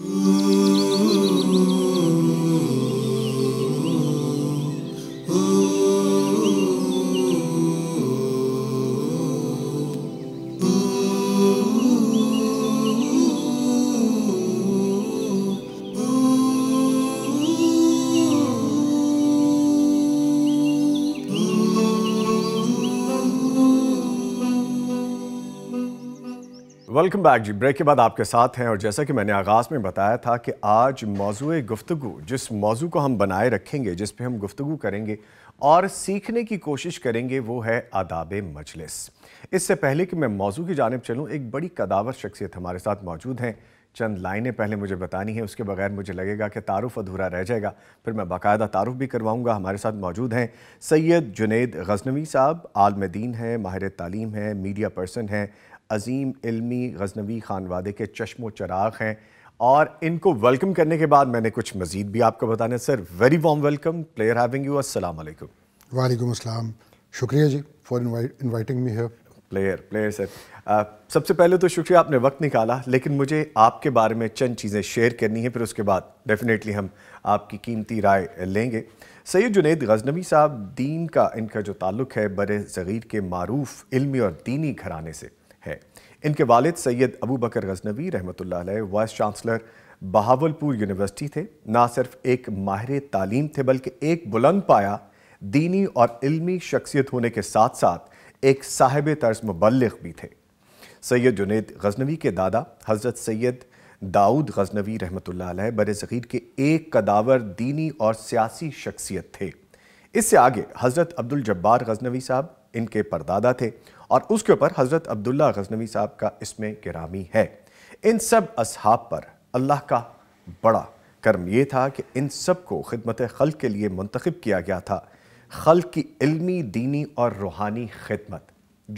Ooh. Welcome back जी break के बाद आपके साथ हैं और जैसा कि मैंने आगाज़ में बताया था कि आज मौजू गुफ्तु जिस मौजू को हम बनाए रखेंगे जिस पे हम गुफ्तु करेंगे और सीखने की कोशिश करेंगे वो है आदाब मजलिस इससे पहले कि मैं मौजू की जानब चलूँ एक बड़ी कदावर शख्सियत हमारे साथ मौजूद हैं चंद लाइनें पहले मुझे बतानी है उसके बगैर मुझे लगेगा कि तारुफ अधूरा रह जाएगा फिर मैं बाकायदा तारुफ भी करवाऊँगा हमारे साथ मौजूद हैं सैयद जुनेद गजनवी साहब आलम दीन हैं माहिर तालीम हैं मीडिया पर्सन हैं अजीम इल्मी गजनवी खानवादे के चश्मो चराग हैं और इनको वेलकम करने के बाद मैंने कुछ मजीद भी आपको बताना sir very warm welcome pleasure having you अस्सलाम वालेकुम अस्सलाम शुक्रिया जी for inviting me here pleasure pleasure sir सबसे पहले तो शुक्रिया आपने वक्त निकाला लेकिन मुझे आपके बारे में चंद चीज़ें शेयर करनी है फिर उसके बाद डेफिनेटली हम आपकी कीमती राय लेंगे सैद जुनेद गजनबी साहब दीन का इनका जो ताल्लुक़ है बर ज़गीर के मरूफ इल्मी और दीनी घराने से है इनके वालिद सैयद अबू बकर गजनवी रहमत वाइस चांसलर बहावलपुर यूनिवर्सिटी थे ना सिर्फ एक माहिर तालीम थे बल्कि एक बुलंद पाया दीनी और इल्मी शख्सियत होने के साथ साथ एक साहिब तर्ज मुबलग भी थे सैयद जुनेद गजनवी के दादा हज़रत सैयद दाऊद गजनवी रहमत बर ज़ख़ीर के एक कदावर दीनी और सियासी शख्सियत थे इससे आगे हज़रत अब्दुल जब्बार गजनवी साहब इनके परदादा थे और उसके ऊपर हज़रत अब्दुल्ला गजनवी साहब का इसमें गिरामी है इन सब अब पर अल्लाह का बड़ा कर्म ये था कि इन सब को खिदमत खल के लिए मंतखब किया गया था खल की इल्मी दीनी और रूहानी खिदमत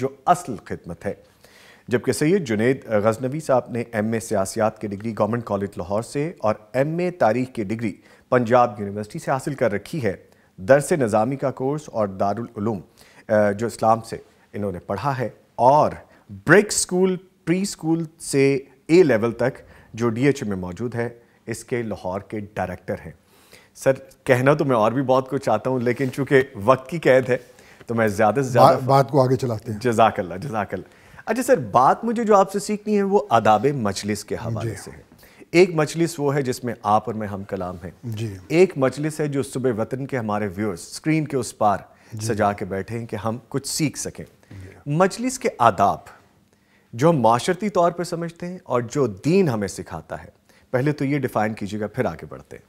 जो असल खदमत है जबकि सैयद जुनेद गजनवी साहब ने एम ए सियासियात की डिग्री गवर्नमेंट कॉलेज लाहौर से और एम ए तारीख की डिग्री पंजाब यूनिवर्सिटी से हासिल कर रखी है दरस नज़ामी का कोर्स और दारूम जो इस्लाम से इन्होंने पढ़ा है और ब्रिक स्कूल प्री स्कूल से ए लेवल तक जो डी में मौजूद है इसके लाहौर के डायरेक्टर हैं सर कहना तो मैं और भी बहुत कुछ चाहता हूँ लेकिन चूंकि वक्त की कैद है तो मैं ज़्यादा से ज़्यादा बा, बात को आगे चलाते हैं जजाकल्ला जजाकल्ला अच्छा सर बात मुझे जो आपसे सीखनी है वो अदाब मजलिस के हवाले से है एक मजलिस वो है जिसमें आप और मैं हम कलाम हैं एक मजलिस है जो सुबह वतन के हमारे व्यूअर्स स्क्रीन के उस पार सजा के बैठे हैं कि हम कुछ सीख सकें मजलिस के आदाब जो हम माशरती तौर पर समझते हैं और जो दीन हमें सिखाता है पहले तो ये डिफाइन कीजिएगा फिर आगे बढ़ते हैं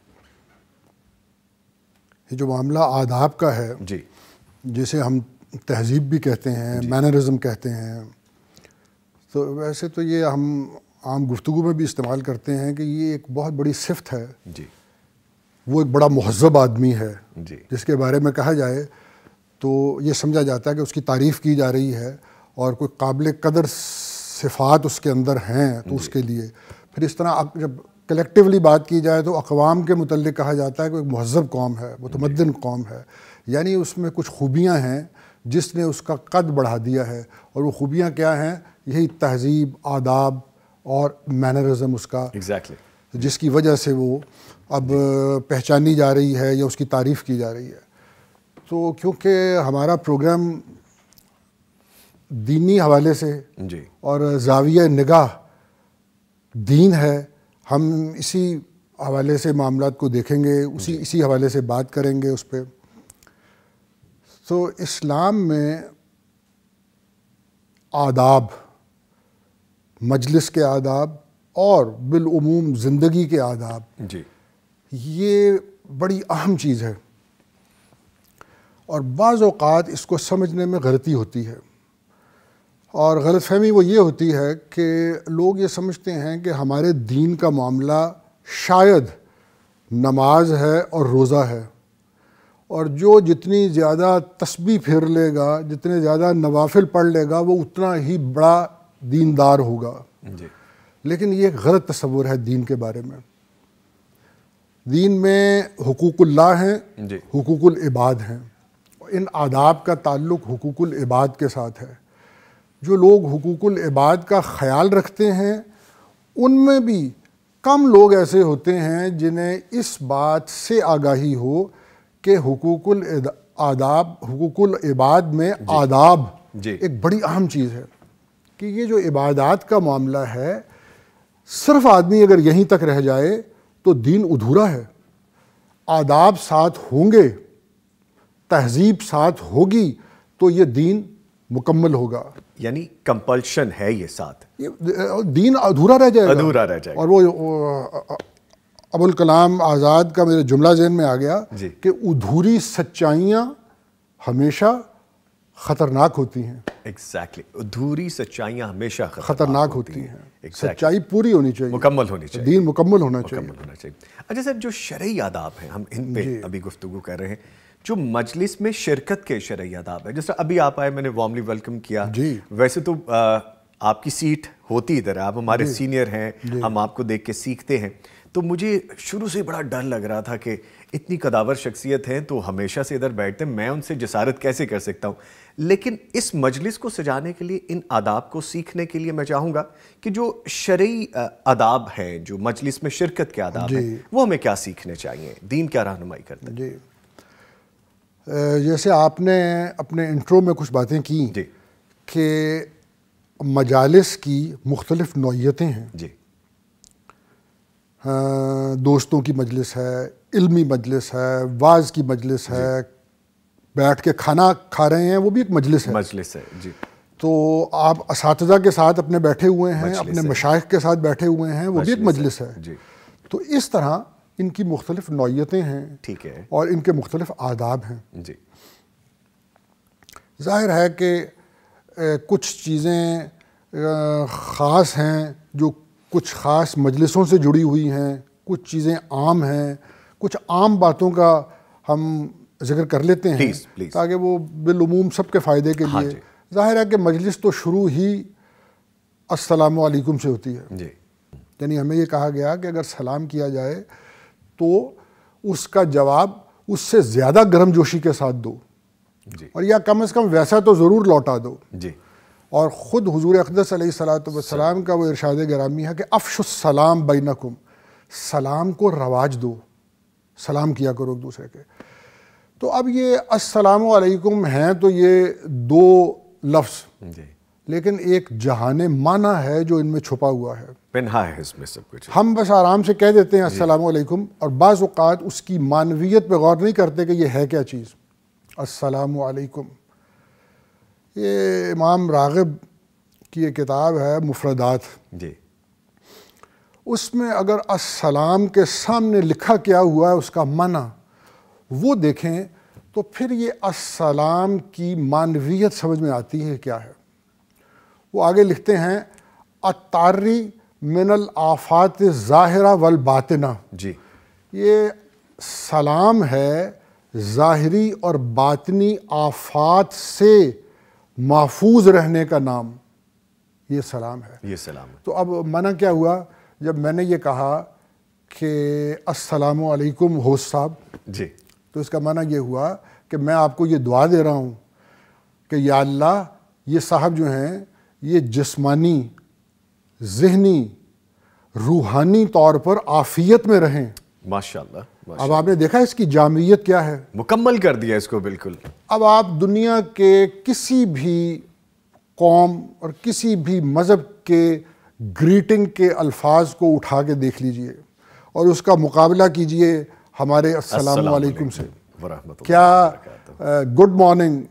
ये जो मामला आदाब का है जी जिसे हम तहजीब भी कहते हैं मैनरिज्म कहते हैं तो वैसे तो ये हम आम गुफ्तु में भी इस्तेमाल करते हैं कि ये एक बहुत बड़ी सिफत है जी वो एक बड़ा महजब आदमी है जी जिसके बारे में कहा जाए तो ये समझा जाता है कि उसकी तारीफ़ की जा रही है और कोई काबिल कदर सिफात उसके अंदर हैं तो उसके लिए फिर इस तरह जब कलेक्टिवली बात की जाए तो अकवाम के मतलब कहा जाता है कि एक महजब कौम है मतमदन कौम है यानी उसमें कुछ खूबियाँ हैं जिसने उसका कद बढ़ा दिया है और वो खूबियाँ क्या हैं यही तहजीब आदाब और मैनरिज़म उसका एग्जैक्टली exactly. जिसकी वजह से वो अब पहचानी जा रही है या उसकी तारीफ़ की जा रही है तो क्योंकि हमारा प्रोग्राम दीनी हवाले से जी और जाविया निगाह दीन है हम इसी हवाले से मामला को देखेंगे उसी इसी हवाले से बात करेंगे उस पर तो इस्लाम में आदाब मजलिस के आदाब और बिलूम ज़िंदगी के आदाब जी ये बड़ी अहम चीज़ है और बाज़ात इसको समझने में गलती होती है और गलत फहमी वो ये होती है कि लोग ये समझते हैं कि हमारे दीन का मामला शायद नमाज है और रोज़ा है और जो जितनी ज़्यादा तस्बी फिर लेगा जितने ज़्यादा नवाफिल पढ़ लेगा वो उतना ही बड़ा दीनदार होगा लेकिन ये गलत तस्वुर है दीन के बारे में दीन में हकूक़ुल्ला हैं हकूक़ुल इबाद हैं इन आदाब का ताल्लुक हुकूकुल इबाद के साथ है जो लोग हुकूकुल इबाद का ख्याल रखते हैं उनमें भी कम लोग ऐसे होते हैं जिन्हें इस बात से आगाही हो कि हुकूकुल आदाब हुकूकुल इबाद में जी, आदाब जी। एक बड़ी अहम चीज़ है कि ये जो इबादात का मामला है सिर्फ आदमी अगर यहीं तक रह जाए तो दीन अधूरा है आदाब साथ होंगे तहजीब साथ होगी तो ये दीन मुकम्मल होगा यानी कंपल्शन है ये साथ ये दीन अधूरा रह जाएगा अधूरा रह जाएगा और वो, वो अबुल कलाम आज़ाद का मेरे जुमला जहन में आ गया कि अधूरी सच्चाइयाँ हमेशा खतरनाक होती हैं एग्जैक्टली exactly. अधूरी सच्चाइयाँ हमेशा खतरनाक होती, होती हैं exactly. सच्चाई पूरी होनी चाहिए मुकम्मल होनी चाहिए दीन मुकम्मल होना मुकम्मल चाहिए मुकम्मल होना चाहिए अच्छा सर जो शरय आदाब हैं हम इन पे अभी गुफ्तु कर रहे हैं जो मजलिस में शिरकत के शरिय आदाब है जैसे अभी आप आए मैंने वार्मली वेलकम किया जी वैसे तो आ, आपकी सीट होती इधर आप हमारे सीनियर हैं हम आपको देख के सीखते हैं तो मुझे शुरू से बड़ा डर लग रहा था कि इतनी कदावर शख्सियत हैं तो हमेशा से इधर बैठते मैं उनसे जसारत कैसे कर सकता हूँ लेकिन इस मजलिस को सजाने के लिए इन आदाब को सीखने के लिए मैं चाहूँगा कि जो शरी आदाब हैं जो मजलिस में शिरकत के आदाब हैं वो हमें क्या सीखने चाहिए दीन क्या रहनुमाई करते हैं जैसे आपने अपने इंट्रो में कुछ बातें की कि मजालस की मुख्तलिफ नौीयतें हैं जी हाँ, दोस्तों की मजलिस है इल्मी मजलिस है वाज की मजलिस है बैठ के खाना खा रहे हैं वो भी एक मजलिस है मजलिस है जी तो आप इस के साथ अपने बैठे हुए हैं अपने मशाइ के साथ बैठे हुए हैं वो भी एक मजलिस है जी तो इस तरह इनकी मुख्तलिफ नौीयतें हैं ठीक है और इनके मुख्तलिफ आदाब हैं जी ज़ाहिर है कि कुछ चीज़ें ख़ास हैं जो कुछ ख़ास मजलिसों से जुड़ी हुई हैं कुछ चीज़ें आम हैं कुछ आम बातों का हम जिक्र कर लेते हैं ताकि वो बिलूम सब के फ़ायदे के हाँ लिए ज़ाहिर है कि मजलिस तो शुरू ही असलकुम से होती है जी यानी हमें ये कहा गया कि अगर सलाम किया जाए तो उसका जवाब उससे ज़्यादा गर्मजोशी के साथ दो जी। और या कम से कम वैसा तो ज़रूर लौटा दो जी और ख़ुद हजूर अकदसलाम का वो इरशाद ग्रामी है कि अफशलाम बैनकुम सलाम को रवाज दो सलाम किया करो एक दूसरे के तो अब ये असलम हैं तो ये दो लफ्ज़ लेकिन एक जहान माना है जो इनमें छुपा हुआ है पिनहा है इसमें सब कुछ हम बस आराम से कह देते हैं असलम और बाज़ात उसकी मानवीयत पे गौर नहीं करते कि ये है क्या चीज़ असलकुम ये इमाम रागब की एक किताब है मुफरदात जी उसमें अगर असलाम के सामने लिखा क्या हुआ है उसका माना वो देखें तो फिर ये असलाम की मानवीयत समझ में आती है क्या है वो आगे लिखते हैं अतारी मिनल आफात ज़ाहरा वल बातना जी ये सलाम है ज़ाहरी और बातनी आफात से महफूज रहने का नाम ये सलाम है ये सलाम है तो अब मना क्या हुआ जब मैंने ये कहा कि असलकुम होश साहब जी तो इसका मना ये हुआ कि मैं आपको ये दुआ दे रहा हूँ कि या अल्लाह ये साहब जो हैं ये जिस्मानी जहनी रूहानी तौर पर आफियत में रहें माशाल्लाह अब आपने देखा इसकी जामियत क्या है मुकम्मल कर दिया इसको बिल्कुल अब आप दुनिया के किसी भी कौम और किसी भी मज़हब के ग्रीटिंग के अल्फाज को उठा के देख लीजिए और उसका मुकाबला कीजिए हमारे असलकुम से क्या गुड मॉर्निंग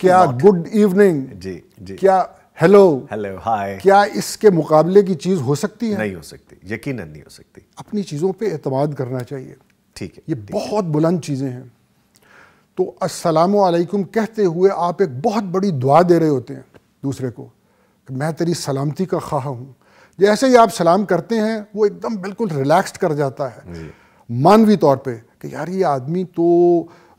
क्या गुड इवनिंग जी, जी क्या हेलो हेलो हाय क्या इसके मुकाबले की चीज़ हो सकती है नहीं हो सकती यकीन नहीं हो सकती अपनी चीज़ों पे एतमाद करना चाहिए ठीक है ये ठीक बहुत बुलंद चीज़ें हैं तो असलकुम कहते हुए आप एक बहुत बड़ी दुआ दे रहे होते हैं दूसरे को मैं तेरी सलामती का खा हूँ जैसे ही आप सलाम करते हैं वो एकदम बिल्कुल रिलैक्स कर जाता है मानवी तौर पे कि यार ये आदमी तो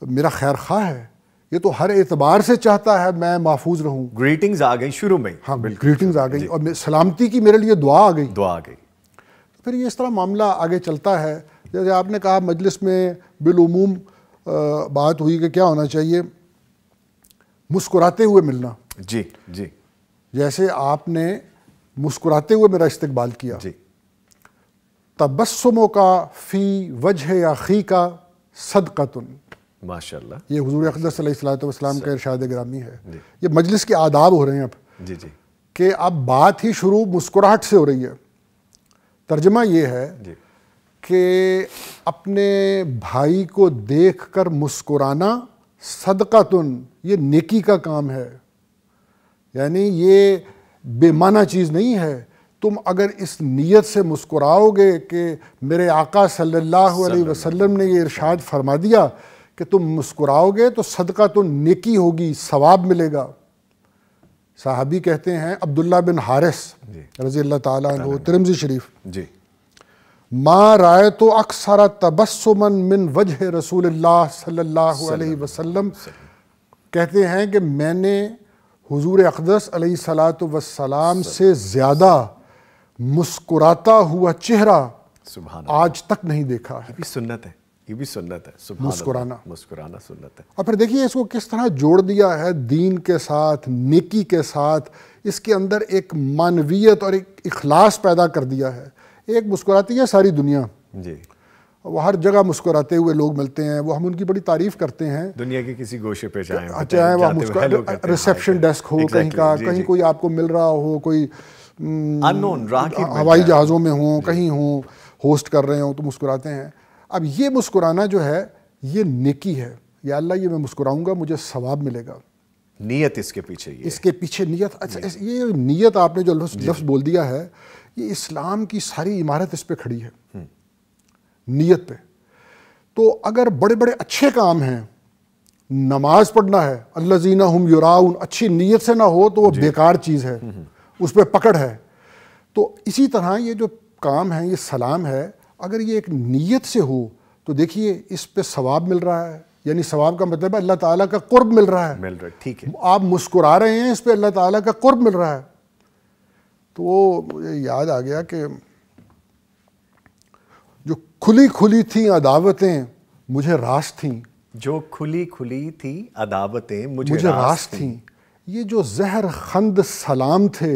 मेरा खैर खा है ये तो हर एतबार से चाहता है मैं महफूज रहूं ग्रीटिंग्स आ गई शुरू में हाँ ग्रीटिंग्स आ गई और सलामती की मेरे लिए दुआ आ गई दुआ आ गई तो फिर ये इस तरह मामला आगे चलता है जैसे आपने कहा मजलिस में बिलूम बात हुई कि क्या होना चाहिए मुस्कुराते हुए मिलना जी जी जैसे आपने मुस्कुराते हुए मेरा इस्तबाल किया जी तबस्मों का फ़ी वजह या खी का सदकतुन माशाल्लाह ये हजूर का इरशाद ग्रामी है ये मजलिस के आदाब हो रहे हैं अब जी जी कि अब बात ही शुरू मुस्कुराहट से हो रही है तर्जमा ये है कि अपने भाई को देख कर मुस्कुराना सदकातुन ये नेकी का काम है यानी ये बेमाना चीज़ नहीं है तुम अगर इस नीयत से मुस्कुराओगे कि मेरे आका सल्लल्लाहु अलैहि वसल्लम ने ये इरशाद फरमा दिया कि तुम मुस्कुराओगे तो सदका तो नेकी होगी सवाब मिलेगा साहबी कहते हैं अब्दुल्ला बिन हारिस रजी अल्लाह तिरमजी शरीफ जी माँ राय तो अक्सर तबसमन मिन वजह रसूल सल्लल्लाहु अलैहि वसल्लम कहते हैं कि मैंने हुजूर अकदस सलात वसलाम से ज़्यादा मुस्कुराता हुआ चेहरा आज तक नहीं देखा है सुन्नत है ये भी सुन्नत है मुस्कुराना मुस्कुराना सुन्नत है और फिर देखिए इसको किस तरह जोड़ दिया है दीन के साथ नेकी के साथ इसके अंदर एक मानवीयत और एक इखलास पैदा कर दिया है एक मुस्कुराती है सारी दुनिया जी वो हर जगह मुस्कुराते हुए लोग मिलते हैं वो हम उनकी बड़ी तारीफ करते हैं दुनिया के किसी गोशे पे चाहे चाहे वह मुस्कुरा रिसेप्शन डेस्क हो कहीं का कहीं कोई आपको मिल रहा हो कोई हम्म, हवाई जहाज़ों में हो कहीं हो होस्ट कर रहे हो तो मुस्कुराते हैं अब ये मुस्कुराना जो है ये नेकी है या अल्लाह ये मैं मुस्कुराऊंगा मुझे सवाब मिलेगा नीयत इसके पीछे ये इसके पीछे नीयत अच्छा नियत। ये नीयत आपने जो लफ्ज़ बोल दिया है ये इस्लाम की सारी इमारत इस पर खड़ी है हम्म। नीयत पे तो अगर बड़े बड़े अच्छे काम हैं नमाज पढ़ना है अल्लाह जीना हम युराउन अच्छी नीयत से ना हो तो वह बेकार चीज़ है हम्म, हम्म। उस पर पकड़ है तो इसी तरह ये जो काम है ये सलाम है अगर ये एक नीयत से हो तो देखिए इस पे सवाब मिल रहा है यानी सवाब का मतलब है अल्लाह ताला का कुर्ब मिल रहा है मिल रहा है ठीक है आप मुस्कुरा रहे हैं इस पे अल्लाह ताला का कुर्ब मिल रहा है तो मुझे याद आ गया कि जो खुली खुली थी अदावतें मुझे रास थी जो खुली खुली थी अदावतें मुझे, मुझे रास, रास थी।, थी ये जो जहर खंद सलाम थे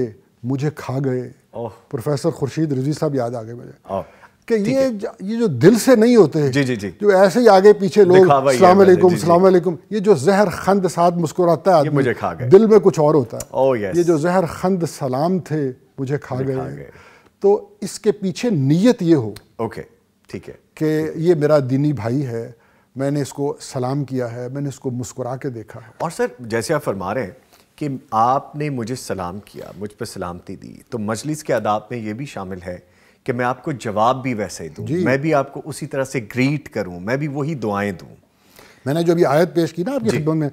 मुझे खा गए प्रोफेसर खुर्शीद रिजी साहब याद आ गए मुझे कि ये ये जो दिल से नहीं होते जी जी जी जो ऐसे ही आगे पीछे लोग सलामकुम सलामकुम ये जो जहर खंद साथ मुस्कुराता है मुझे खा गए दिल में कुछ और होता है ओ oh, यस ये जो जहर खंद सलाम थे मुझे खा गए तो इसके पीछे नीयत ये हो ओके ठीक है कि ये मेरा दीनी भाई है मैंने इसको सलाम किया है मैंने इसको मुस्कुरा के देखा है और सर जैसे आप फरमा रहे हैं कि आपने मुझे सलाम किया मुझ पर सलामती दी तो मजलिस के आदाब में ये भी शामिल है कि मैं आपको जवाब भी वैसे ही दूँ मैं भी आपको उसी तरह से ग्रीट करूँ मैं भी वही दुआएं दूँ मैंने जो अभी आयत पेश की ना आपकी खिदमत में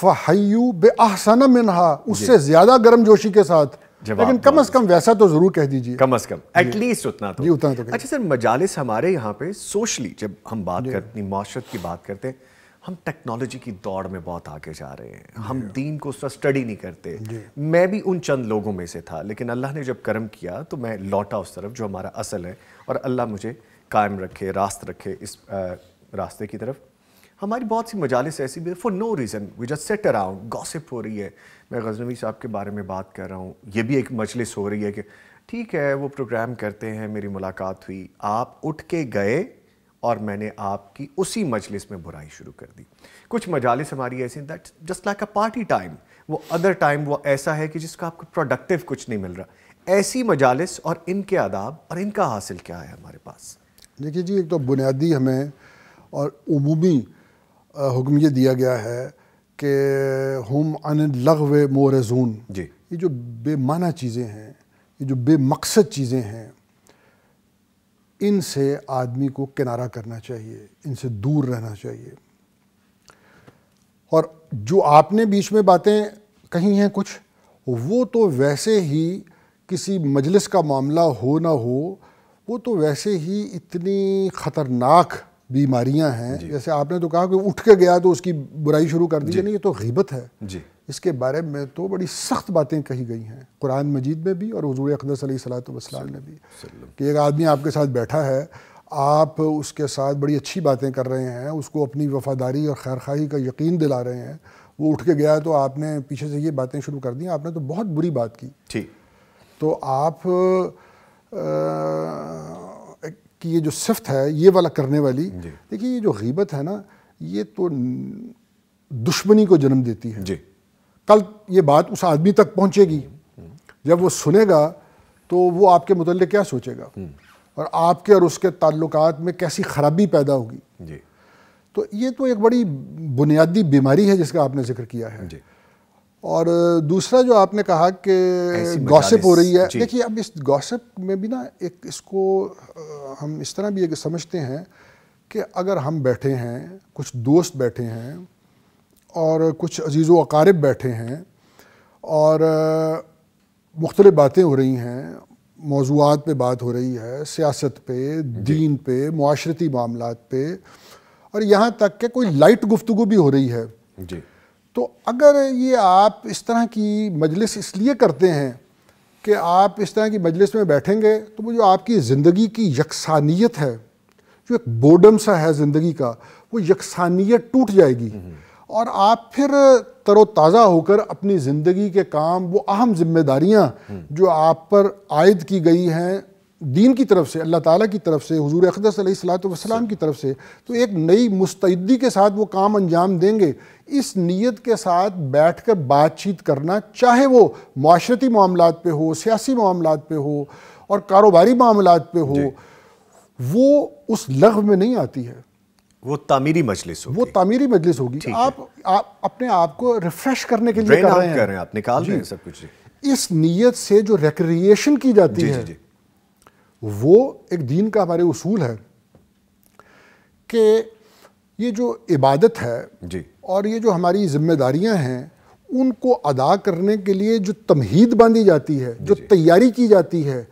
फ़हयू बेआसन मिनहा उससे ज़्यादा गर्म जोशी के साथ लेकिन कम अज़ कम वैसा तो ज़रूर कह दीजिए कम अज़ कम एटलीस्ट उतना तो जी उतना तो अच्छा सर मजालिस हमारे यहाँ पे सोशली जब हम बात करते हैं माशरत की बात करते हैं हम टेक्नोलॉजी की दौड़ में बहुत आगे जा रहे हैं हम दीन को उसका स्टडी नहीं करते मैं भी उन चंद लोगों में से था लेकिन अल्लाह ने जब कर्म किया तो मैं लौटा उस तरफ जो हमारा असल है और अल्लाह मुझे कायम रखे रास्त रखे इस आ, रास्ते की तरफ हमारी बहुत सी मजालस ऐसी भी for no reason we just sit around gossip हो रही है मैं गजनवी साहब के बारे में बात कर रहा हूँ ये भी एक मजलिस हो रही है कि ठीक है वो प्रोग्राम करते हैं मेरी मुलाकात हुई आप उठ के गए और मैंने आपकी उसी मजलिस में बुराई शुरू कर दी कुछ मजालिस हमारी ऐसी that just like a party time वो अदर टाइम वो ऐसा है कि जिसका आपको प्रोडक्टिव कुछ नहीं मिल रहा ऐसी मजालिस और इनके आदाब और इनका हासिल क्या है हमारे पास देखिए जी एक तो बुनियादी हमें और उमूमी हुक्म ये दिया गया है कि हम अन लगव मोरजून जी ये जो बेमाना चीज़ें हैं ये जो बेमकसद चीज़ें हैं इनसे आदमी को किनारा करना चाहिए इनसे दूर रहना चाहिए और जो आपने बीच में बातें कही हैं कुछ वो तो वैसे ही किसी मजलिस का मामला हो ना हो वो तो वैसे ही इतनी ख़तरनाक बीमारियां हैं जैसे आपने तो कहा कि उठ के गया तो उसकी बुराई शुरू कर दी नहीं ये तो गीबत है जी इसके बारे में तो बड़ी सख्त बातें कही गई हैं कुरान मजीद में भी और हजूर अकदसलात वसलाम ने भी कि एक आदमी आपके साथ बैठा है आप उसके साथ बड़ी अच्छी बातें कर रहे हैं उसको अपनी वफादारी और खैर खाही का यकीन दिला रहे हैं वो उठ के गया तो आपने पीछे से ये बातें शुरू कर दी आपने तो बहुत बुरी बात की ठीक तो आप कि ये जो सिफ्त है ये वाला करने वाली देखिए ये जो गीबत है ना ये तो दुश्मनी को जन्म देती है जी कल ये बात उस आदमी तक पहुँचेगी जब वो सुनेगा तो वो आपके मतलब क्या सोचेगा हम्म। और आपके और उसके ताल्लुक में कैसी खराबी पैदा होगी जी तो ये तो एक बड़ी बुनियादी बीमारी है जिसका आपने जिक्र किया है जी और दूसरा जो आपने कहा कि गॉसिप हो रही है देखिए अब इस गॉसिप में भी ना एक इसको हम इस तरह भी एक समझते हैं कि अगर हम बैठे हैं कुछ दोस्त बैठे हैं और कुछ अजीज़ अकारब बैठे हैं और मुख्तलिफ़ बातें हो रही हैं मौजूद पे बात हो रही है सियासत पे दीन पे माशरती मामला पे और यहाँ तक के कोई लाइट गुफ्तु भी हो रही है जी तो अगर ये आप इस तरह की मजलिस इसलिए करते हैं कि आप इस तरह की मजलिस में बैठेंगे तो वो जो आपकी ज़िंदगी की यकसानियत है जो एक बोर्डम सा है ज़िंदगी का वो यकसानियत टूट जाएगी हम्म। और आप फिर तरोताज़ा होकर अपनी ज़िंदगी के काम वो अहम जिम्मेदारियाँ जो आप पर आयद की गई हैं दीन की तरफ से अल्लाह ताला की तरफ से हजूर अखदसलात वसलाम की तरफ से तो एक नई मुस्तैदी के साथ वो काम अंजाम देंगे इस नीयत के साथ बैठ कर बातचीत करना चाहे वो माशरती मामला पे हो सियासी मामला पे हो और कारोबारी मामला पे हो वो उस लग में नहीं आती है वो तामीरी मजलिस वो तामीरी मजलिस होगी आप आप अपने आप को रिफ्रेश करने के लिए कर रहे हैं कर रहे हैं आप निकाल रहे हैं सब कुछ इस नीयत से जो रिक्रिएशन की जाती जी, है जी, जी. वो एक दीन का हमारे उसूल है कि ये जो इबादत है जी और ये जो हमारी जिम्मेदारियां हैं उनको अदा करने के लिए जो तमहीद बांधी जाती है जो तैयारी की जाती है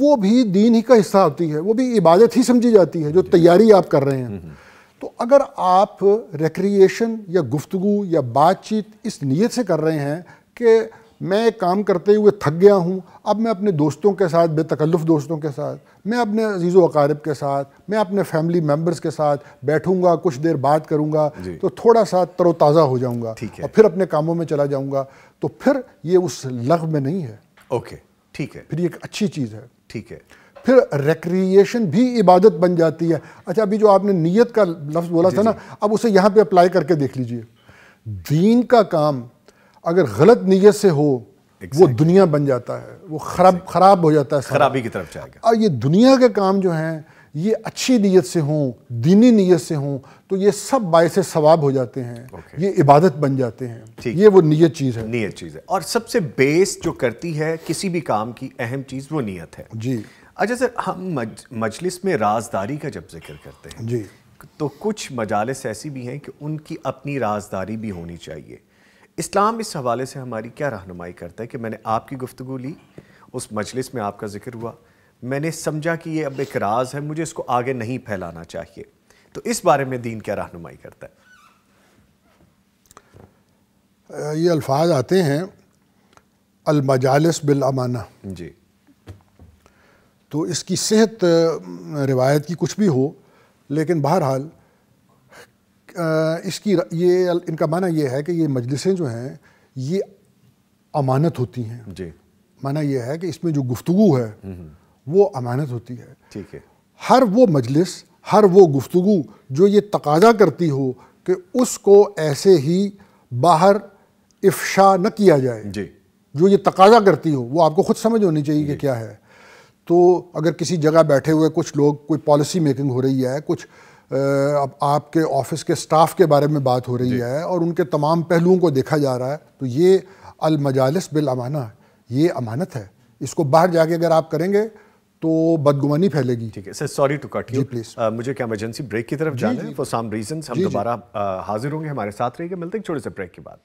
वो भी दीन ही का हिस्सा होती है वो भी इबादत ही समझी जाती है जो तैयारी आप कर रहे हैं हम्म, हम्म। तो अगर आप रिक्रिएशन या गुफ्तु या बातचीत इस नीयत से कर रहे हैं कि मैं काम करते हुए थक गया हूँ अब मैं अपने दोस्तों के साथ बेतकल्लुफ़ दोस्तों के साथ मैं अपने अजीज़ वकारब के साथ मैं अपने फैमिली मेम्बर्स के साथ बैठूंगा कुछ देर बात करूँगा तो थोड़ा सा तरोताज़ा हो जाऊँगा और फिर अपने कामों में चला जाऊँगा तो फिर ये उस लग में नहीं है ओके ठीक है फिर ये एक अच्छी चीज़ है ठीक है फिर रिक्रिएशन भी इबादत बन जाती है अच्छा अभी जो आपने नीयत का लफ्ज़ बोला था ना अब उसे यहाँ पे अप्लाई करके देख लीजिए दीन का काम अगर गलत नीयत से हो exactly. वो दुनिया बन जाता है वो खराब exactly. खराब हो जाता है खराबी की तरफ जाएगा और ये दुनिया के काम जो हैं ये अच्छी नीयत से हों दीनी नीयत से हों तो ये सब बायस सवाब हो जाते हैं okay. ये इबादत बन जाते हैं ये वो नीयत चीज़ है नीयत चीज़ है और सबसे बेस जो करती है किसी भी काम की अहम चीज़ वो नीयत है जी अच्छा सर हम मज, मजलिस में राजदारी का जब जिक्र करते हैं जी तो कुछ मजालस ऐसी भी हैं कि उनकी अपनी राजदारी भी होनी चाहिए इस्लाम इस हवाले से हमारी क्या रहनुमाई करता है कि मैंने आपकी गुफ्तु ली उस मजलिस में आपका जिक्र हुआ मैंने समझा कि ये अब एक राज है मुझे इसको आगे नहीं फैलाना चाहिए तो इस बारे में दीन क्या रहनुमाई करता है ये अल्फाज आते हैं अलमजालस बिलमाना जी तो इसकी सेहत रिवायत की कुछ भी हो लेकिन बहरहाल इसकी ये इनका माना यह है कि ये मजलिसें जो हैं ये अमानत होती हैं जी माना यह है कि इसमें जो गुफ्तु है हम्म। वो अमानत होती है ठीक है हर वो मजलिस हर वो गुफ्तु जो ये तकाजा करती हो कि उसको ऐसे ही बाहर इफ्शा न किया जाए जी जो ये तकाजा करती हो वो आपको खुद समझ होनी चाहिए कि क्या है तो अगर किसी जगह बैठे हुए कुछ लोग कोई पॉलिसी मेकिंग हो रही है कुछ अब आपके ऑफिस के स्टाफ के बारे में बात हो रही है और उनके तमाम पहलुओं को देखा जा रहा है तो ये अलमजालस बिल अमाना ये अमानत है इसको बाहर जाके अगर आप करेंगे तो बदगुमानी फैलेगी ठीक है sir sorry to cut you please मुझे क्या इमरजेंसी ब्रेक की तरफ जाना है फॉर सम रीजंस हम दोबारा हाजिर होंगे हमारे साथ रहिएगा मिलते हैं छोटे से ब्रेक के बाद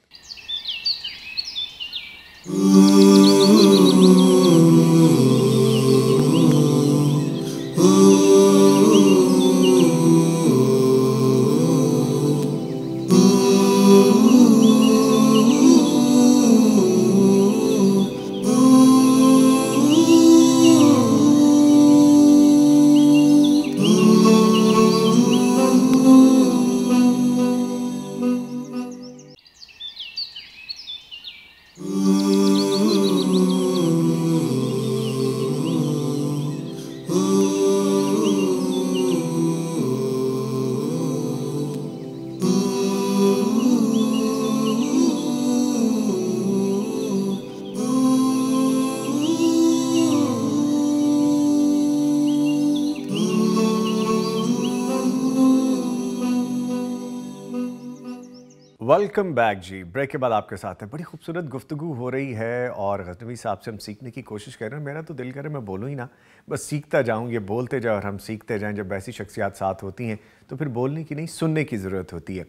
वेलकम बैक जी ब्रेक के बाद आपके साथ है बड़ी खूबसूरत गुफ्तु हो रही है और गजनवी साहब से हम सीखने की कोशिश कर रहे हैं मेरा तो दिल करे मैं बोलूँ ही ना बस सीखता जाऊँ ये बोलते जाए और हम सीखते जाएँ जब ऐसी शख्सियात साथ होती हैं तो फिर बोलने की नहीं सुनने की ज़रूरत होती है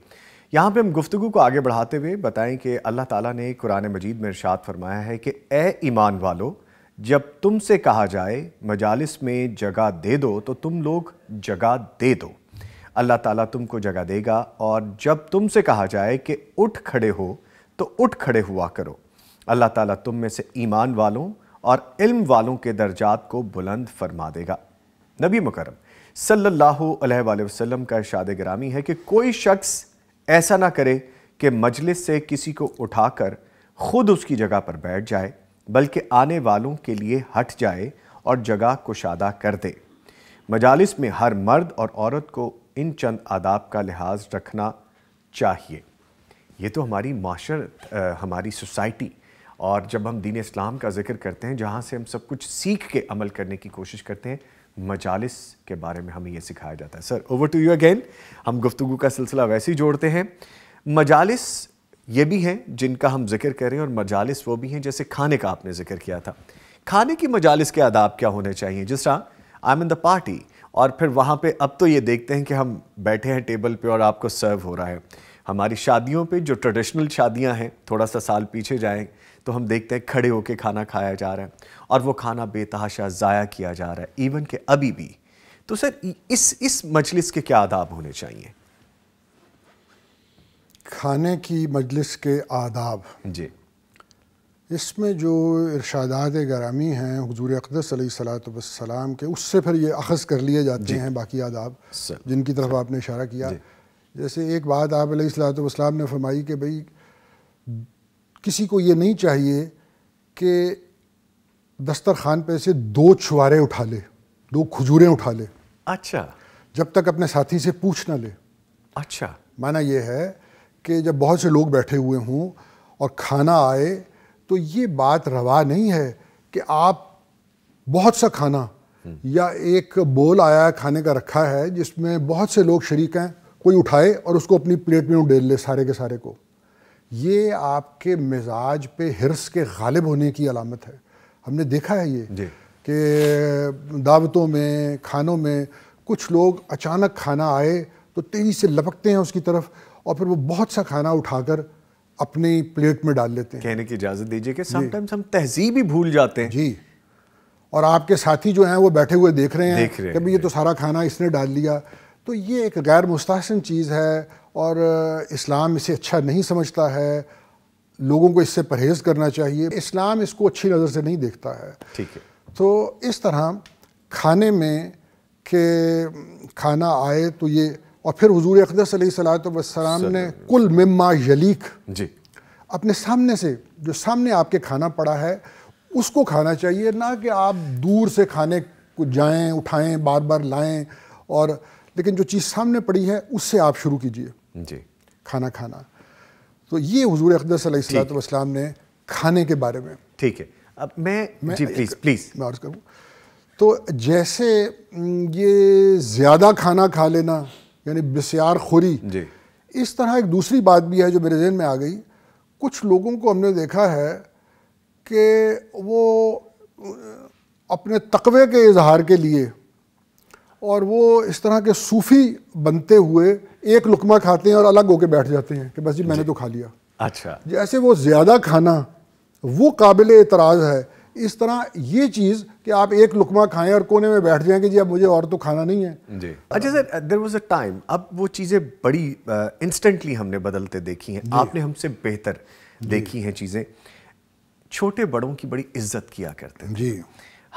यहाँ पर हम गुफ्तु को आगे बढ़ाते हुए बताएँ कि अल्लाह ताली ने कुरान मजीद में इर्शाद फरमाया है कि ए ईमान वालो जब तुमसे कहा जाए मजालस में जगह दे दो तो तुम लोग जगह दे दो अल्लाह ताला तुमको जगह देगा और जब तुमसे कहा जाए कि उठ खड़े हो तो उठ खड़े हुआ करो अल्लाह ताला तुम में से ईमान वालों और इल्म वालों के दर्जात को बुलंद फरमा देगा नबी मुकरम सल्लल्लाहु अलैहि वसल्लम का इरशाद ग्रामी है कि कोई शख्स ऐसा ना करे कि मजलिस से किसी को उठाकर खुद उसकी जगह पर बैठ जाए बल्कि आने वालों के लिए हट जाए और जगह कुशादा कर दे मजालिस में हर मर्द और औरत को इन चंद आदाब का लिहाज रखना चाहिए ये तो हमारी माशरत हमारी सोसाइटी और जब हम दीन इस्लाम का ज़िक्र करते हैं जहाँ से हम सब कुछ सीख के अमल करने की कोशिश करते हैं मजालिस के बारे में हमें यह सिखाया जाता है sir over to you again हम गुफ्तु का सिलसिला वैसे ही जोड़ते हैं मजालिस ये भी हैं जिनका हम जिक्र करें और मजालिस वो भी हैं जैसे खाने का आपने जिक्र किया था खाने की मजालिस के आदाब क्या होने चाहिए जिस तरह I am in the party और फिर वहाँ पे अब तो ये देखते हैं कि हम बैठे हैं टेबल पे और आपको सर्व हो रहा है हमारी शादियों पे जो ट्रेडिशनल शादियाँ हैं थोड़ा सा साल पीछे जाएं तो हम देखते हैं खड़े होके खाना खाया जा रहा है और वो खाना बेतहाशा ज़ाया किया जा रहा है इवन के अभी भी तो सर इस इस मजलिस के क्या आदाब होने चाहिए खाने की मजलिस के आदाब जी इसमें जो इर्शादात गरामी हैं हजूर अकदसलात वसलाम के उससे फिर ये अखज़ कर लिए जाते हैं बाकी आदाब जिनकी तरफ आपने इशारा किया जैसे एक बात आप सलाम ने फरमाई कि भाई किसी को ये नहीं चाहिए कि दस्तर खान पे से दो छुआरे उठा ले दो खजूरें उठा ले अच्छा जब तक अपने साथी से पूछ ना ले अच्छा माना यह है कि जब बहुत से लोग बैठे हुए हों और खाना आए तो ये बात रवा नहीं है कि आप बहुत सा खाना या एक बोल आया खाने का रखा है जिसमें बहुत से लोग शरीक हैं कोई उठाए और उसको अपनी प्लेट में उडेल ले सारे के सारे को ये आपके मिजाज पे हिरस के गालिब होने की अलामत है हमने देखा है ये कि दावतों में खानों में कुछ लोग अचानक खाना आए तो तेज़ी से लपकते हैं उसकी तरफ और फिर वो बहुत सा खाना उठाकर अपने प्लेट में डाल लेते हैं कहने की इजाज़त दीजिए कि समटाइम्स हम तहजीब ही भूल जाते हैं जी और आपके साथी जो हैं वो बैठे हुए देख रहे हैं देख रहे हैं ये तो सारा खाना इसने डाल लिया तो ये एक गैर मुस्तासन चीज़ है और इस्लाम इसे अच्छा नहीं समझता है लोगों को इससे परहेज़ करना चाहिए इस्लाम इसको अच्छी नज़र से नहीं देखता है ठीक है तो इस तरह खाने में के खाना आए तो ये और फिर हजूर अकदस सलाम ने कुल मम्मा यलीक जी अपने सामने से जो सामने आपके खाना पड़ा है उसको खाना चाहिए ना कि आप दूर से खाने को जाएं उठाएं बार बार लाएं और लेकिन जो चीज़ सामने पड़ी है उससे आप शुरू कीजिए जी खाना खाना तो ये हजूर अकदर सलाम ने खाने के बारे में ठीक है अब मैं, मैं जी प्लीज़ प्लीज़ मैं और करूँ तो जैसे ये ज़्यादा खाना खा लेना यानी बसियार खोरी जी इस तरह एक दूसरी बात भी है जो मेरे जहन में आ गई कुछ लोगों को हमने देखा है कि वो अपने तकवे के इजहार के लिए और वो इस तरह के सूफ़ी बनते हुए एक लुकमा खाते हैं और अलग होके बैठ जाते हैं कि बस जी मैंने जी। तो खा लिया अच्छा जैसे वो ज़्यादा खाना वो काबिल एतराज़ है इस तरह ये चीज़ कि आप एक लुकमा खाएं और कोने में बैठ जाएं कि जी अब मुझे और तो खाना नहीं है जी अच्छा sir there was a time अब वो चीज़ें बड़ी इंस्टेंटली uh, हमने बदलते देखी हैं आपने हमसे बेहतर देखी हैं चीज़ें छोटे बड़ों की बड़ी इज्जत किया करते हैं जी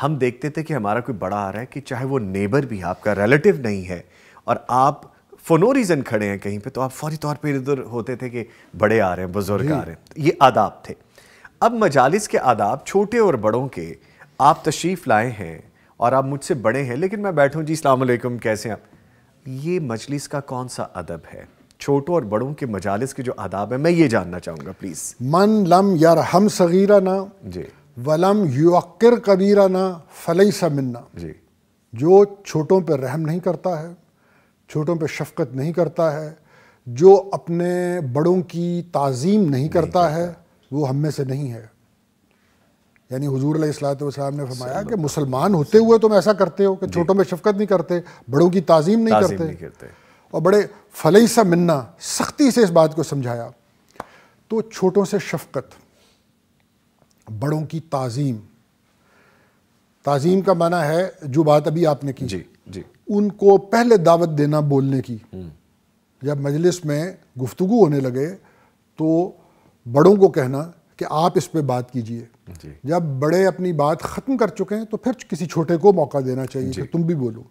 हम देखते थे कि हमारा कोई बड़ा आ रहा है कि चाहे वो नेबर भी आपका रिलेटिव नहीं है और आप फॉर नो रीज़न खड़े हैं कहीं पे तो आप फौरी तौर पे इधर होते थे कि बड़े आ रहे हैं बुजुर्ग आ रहे हैं ये आदाब थे अब मजालिस के आदाब छोटे और बड़ों के आप तशरीफ़ लाए हैं और आप मुझसे बड़े हैं लेकिन मैं बैठूं जी अलैक्म कैसे आप ये मजलिस का कौन सा अदब है छोटों और बड़ों के मजालिस के जो आदाब है मैं ये जानना चाहूँगा प्लीज़ मन लम यार हम सगीरा ना जी वलम युक्र कबीरा ना फलई समिन्ना जी जो छोटों पर रहम नहीं करता है छोटों पर शफकत नहीं करता है जो अपने बड़ों की ताज़ीम नहीं, नहीं करता है वो हम में से नहीं है यानी हजूर सलाम ने फरमाया कि मुसलमान होते हुए तुम ऐसा करते हो कि छोटों में शफकत नहीं करते बड़ों की ताज़ीम नहीं, करते, नहीं करते और बड़े फलई सा मिन्ना सख्ती से इस बात को समझाया तो छोटों से शफकत बड़ों की ताज़ीम ताज़ीम का माना है जो बात अभी आपने की जी जी उनको पहले दावत देना बोलने की हम्म। जब मजलिस में गुफ्तु होने लगे तो बड़ों को कहना कि आप इस पे बात कीजिए जब बड़े अपनी बात ख़त्म कर चुके हैं तो फिर किसी छोटे को मौका देना चाहिए कि तुम भी बोलो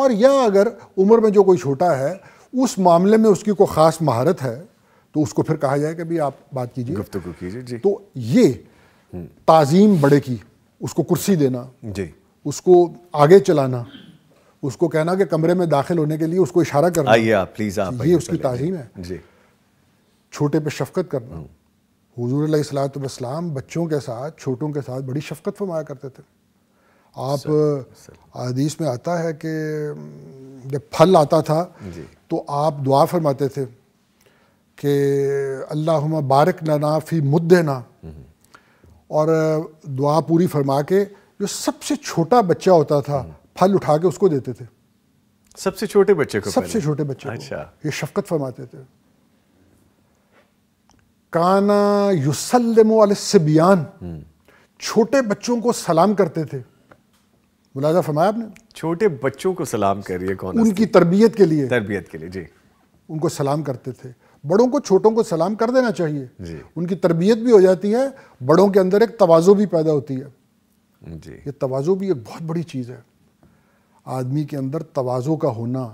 और यह अगर उम्र में जो कोई छोटा है उस मामले में उसकी कोई ख़ास महारत है तो उसको फिर कहा जाए कि भाई आप बात कीजिए गुफ्तगु कीजिए जी तो ये हम्म। ताज़ीम बड़े की उसको कुर्सी देना जी उसको आगे चलाना उसको कहना कि कमरे में दाखिल होने के लिए उसको इशारा करना आइए आप प्लीज़ आप ये उसकी ताज़ीम है जी छोटे पे शफकत करना हम्म। हजूर सलाम बच्चों के साथ छोटों के साथ बड़ी शफकत फरमाया करते थे आप आदीस में आता है कि जब फल आता था तो आप दुआ फरमाते थे कि अल्लाह बारक ना फ़ी मुद्दे ना और दुआ पूरी फरमा के जो सबसे छोटा बच्चा होता था हम्म। फल उठा के उसको देते थे सबसे छोटे बच्चे को सबसे छोटे बच्चे अच्छा ये शफकत फरमाते थे काना सिबियान छोटे बच्चों को सलाम करते थे मुलाजा फरमाया आपने छोटे बच्चों को सलाम करिए कौन उनकी तरबियत के लिए तरबियत के लिए जी उनको सलाम करते थे बड़ों को छोटों को सलाम कर देना चाहिए जी। उनकी तरबियत भी हो जाती है बड़ों के अंदर एक तोज़ो भी पैदा होती है जी ये तोज़ो भी एक बहुत बड़ी चीज़ है आदमी के अंदर तोज़ो का होना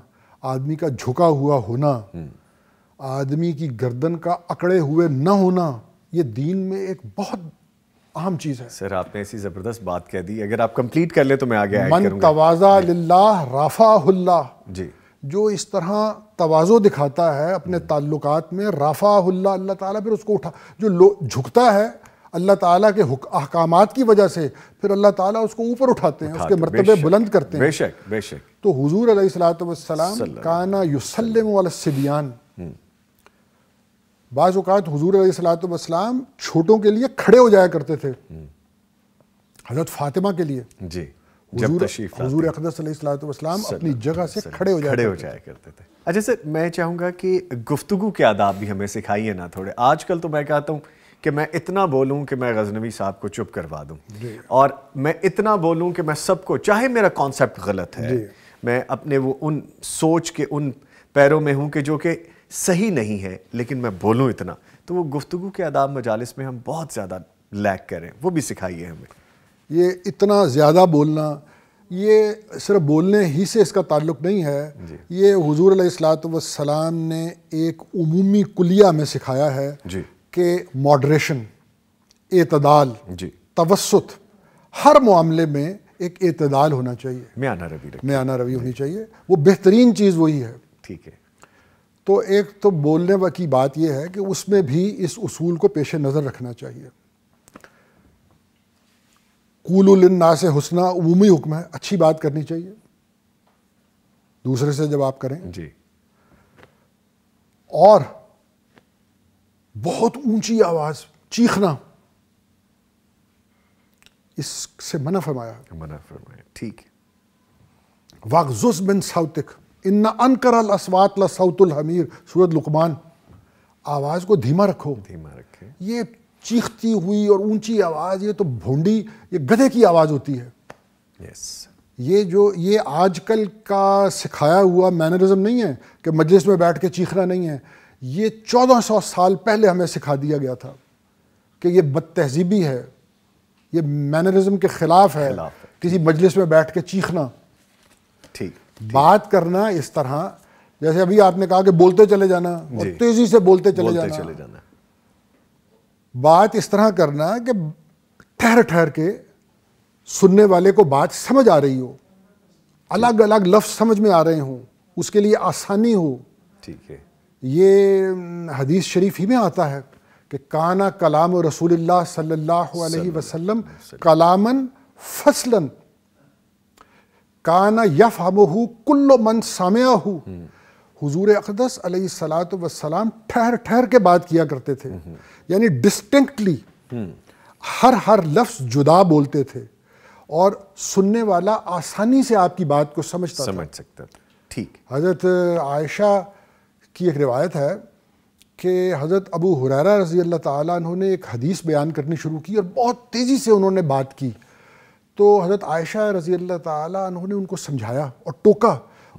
आदमी का झुका हुआ होना हम्म। आदमी की गर्दन का अकड़े हुए न होना ये दीन में एक बहुत अहम चीज़ है सर आपने ऐसी ज़बरदस्त बात कह दी अगर आप कंप्लीट कर ले तो मैं आगे मन तवाज़ा लाह जी जो इस तरह तवाज़ो दिखाता है अपने हम्म। ताल्लुक में राफ़ाहुल्ला अल्लाह ताला फिर उसको उठा जो लो झुकता है अल्लाह ताला के अहकाम की वजह से फिर अल्लाह ताला उसको ऊपर उठाते हैं उसके मरतबे बुलंद करते हैं बेशक बेशक तो हुजूर अलैहिस्सलाम काना युसल्लम सिबियान हम्म। बाज़ात हजूर सलातम छोटों के लिए खड़े हो जाया करते थे हजरत फातिमा के लिए जी हजूर अपनी जगह से खड़े हो खड़े हो जाया करते थे अच्छा सर मैं चाहूँगा कि गुफ्तु के आदाब भी हमें सिखाइए ना थोड़े आजकल तो मैं कहता हूँ कि मैं इतना बोलूँ कि मैं गजनवी साहब को चुप करवा दूँ और मैं इतना बोलूँ कि मैं सबको चाहे मेरा कॉन्सेप्ट गलत है मैं अपने वो उन सोच के उन पैरों में हूँ कि जो कि सही नहीं है लेकिन मैं बोलूँ इतना तो वो गुफ्तु के आदाब मजालस में हम बहुत ज़्यादा लैक करें वो भी सिखाइए हमें ये इतना ज़्यादा बोलना ये सिर्फ बोलने ही से इसका ताल्लुक नहीं है ये हजूर सलाम ने एक उमूमी कुलिया में सिखाया है कि मॉडरेशन एतदाल जी तवसत हर मामले में एक एतदाल होना चाहिए म्याना रवि म्याना रवि होनी चाहिए वो बेहतरीन चीज़ वही है ठीक है तो एक तो बोलने की बात यह है कि उसमें भी इस उसूल को पेश नज़र रखना चाहिए ना से हुसना उमूमी हुक्म है अच्छी बात करनी चाहिए दूसरे से जब आप करें जी और बहुत ऊंची आवाज चीखना इससे मना फरमाया मना फरमाया ठीक वाकजुस बिन साउतिक इन अनकर असवात सऊतुल हमीर सूरत लुकमान आवाज़ को धीमा रखो धीमा रखे ये चीखती हुई और ऊंची आवाज़ ये तो भोंडी ये गधे की आवाज़ होती है यस ये जो ये आजकल का सिखाया हुआ मैनरिज्म नहीं है कि मजलिस में बैठ के चीखना नहीं है ये चौदह सौ साल पहले हमें सिखा दिया गया था कि ये बद तहजीबी है ये मैनरिज्म के ख़िलाफ़ है, है किसी मजलिस में बैठ के चीखना ठीक बात करना इस तरह जैसे अभी आपने कहा कि बोलते चले जाना और तेजी से बोलते चले बोलते जाना चले जाना बात इस तरह करना कि ठहर ठहर के सुनने वाले को बात समझ आ रही हो अलग अलग लफ्ज समझ में आ रहे हों उसके लिए आसानी हो ठीक है ये हम्म, हदीस शरीफ ही में आता है कि काना कलाम रसूल सल्लल्लाहु अलैहि वसल्लम कलामन फसलन काना यफ हमहू कुल्लो मन सामया हु हुजूर अकदस सलाम ठहर ठहर के बात किया करते थे यानी डिस्टिंक्टली हर हर लफ्ज जुदा बोलते थे और सुनने वाला आसानी से आपकी बात को समझता समझ था। सकता ठीक हज़रत आयशा की एक रिवायत है कि हज़रत अबू हुरैरा रजी अल्लाह ताला एक हदीस बयान करनी शुरू की और बहुत तेज़ी से उन्होंने बात की तो हज़रत आयशा रज़ी अल्लाह तह उनको समझाया और टोका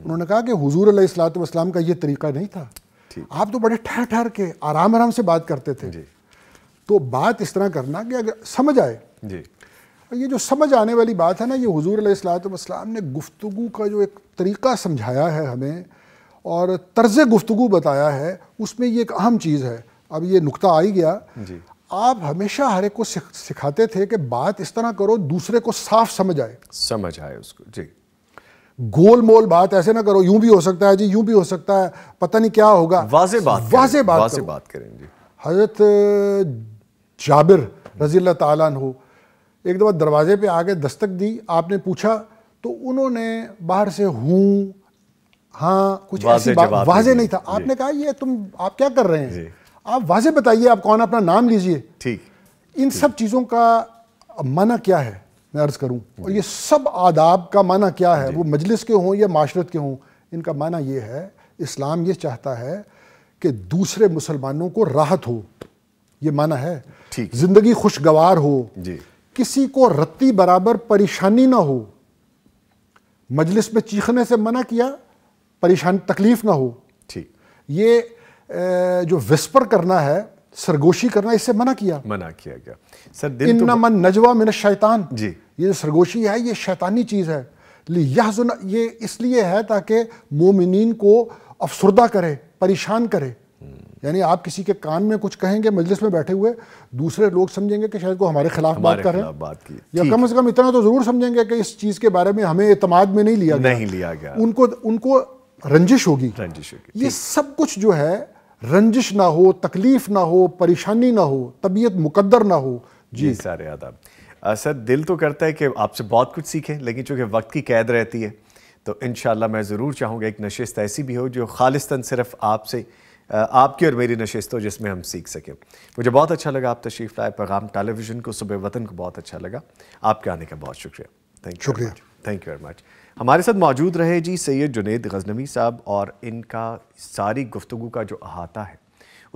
उन्होंने कहा कि हुजूर सलाम का ये तरीका नहीं था आप तो बड़े ठहर ठहर के आराम आराम से बात करते थे तो बात इस तरह करना कि अगर समझ आए ये जो समझ आने वाली बात है ना ये हजूर सलाम ने गुफ्तु का जो एक तरीका समझाया है हमें और तर्ज गुफ्तु बताया है उसमें ये एक अहम चीज़ है अब ये नुकता आ ही गया आप हमेशा हरे को सिखाते थे कि बात इस तरह करो दूसरे को साफ समझ आए समझ आए उसको जी गोल मोल बात ऐसे ना करो यूं भी हो सकता है जी यूं भी हो सकता है पता नहीं क्या होगा वाजे बात वाजे बात वाजे बात करें जी हजरत जाबिर रजी अल्लाह हो एक दफ़ा दरवाजे पे आके दस्तक दी आपने पूछा तो उन्होंने बाहर से हूं हाँ कुछ ऐसी बात वाजे नहीं था आपने कहा ये तुम आप क्या कर रहे हैं आप वाज बताइए आप कौन अपना नाम लीजिए ठीक इन थीक। सब चीज़ों का माना क्या है मैं अर्ज़ करूं और ये सब आदाब का माना क्या है वो मजलिस के हों या माशरत के हों इनका माना ये है इस्लाम ये चाहता है कि दूसरे मुसलमानों को राहत हो ये माना है ठीक ज़िंदगी खुशगवार हो किसी को रत्ती बराबर परेशानी ना हो मजलिस में चीखने से मना किया परेशान तकलीफ़ ना हो ठीक ये जो विस्पर करना है सरगोशी करना इससे मना किया मना किया गया सर दिन तो... मन नजवा मिन शैतान जी ये जो सरगोशी है ये शैतानी चीज़ है यह ये इसलिए है ताकि मोमिन को अफसरदा करे परेशान करे यानी आप किसी के कान में कुछ कहेंगे मजलिस में बैठे हुए दूसरे लोग समझेंगे कि शायद को हमारे खिलाफ बात कर रहे हैं बात की या कम से कम इतना तो जरूर समझेंगे कि इस चीज के बारे में हमें एतमाद में नहीं लिया नहीं लिया गया उनको उनको रंजिश होगी रंजिश होगी ये सब कुछ जो है रंजिश ना हो तकलीफ ना हो परेशानी ना हो तबीयत मुकद्दर ना हो जी, जी सारे आदाब सर दिल तो करता है कि आपसे बहुत कुछ सीखें लेकिन चूंकि वक्त की कैद रहती है तो इन मैं ज़रूर चाहूँगा एक नशस्त ऐसी भी हो जो खालिस्तन सिर्फ आपसे आपकी और मेरी नशस्त हो जिसमें हम सीख सकें मुझे बहुत अच्छा लगा आप तशरीफ़ लाए पैगाम टेलीविज़न को सुबह वतन को बहुत अच्छा लगा आपके आने का बहुत शुक्रिया थैंक यू शुक्रिया थैंक यू वेरी मच हमारे साथ मौजूद रहे जी सैयद जुनेद गजनवी साहब और इनका सारी गुफ्तु का जो अहाता है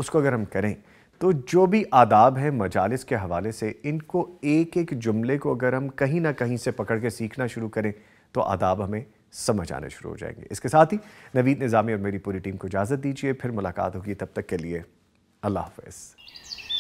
उसको अगर हम करें तो जो भी आदाब है मजालस के हवाले से इनको एक एक जुमले को अगर हम कहीं ना कहीं से पकड़ के सीखना शुरू करें तो आदाब हमें समझ आने शुरू हो जाएंगे इसके साथ ही नवीद निज़ामी और मेरी पूरी टीम को इजाज़त दीजिए फिर मुलाकात होगी तब तक के लिए अल्लाह हाफ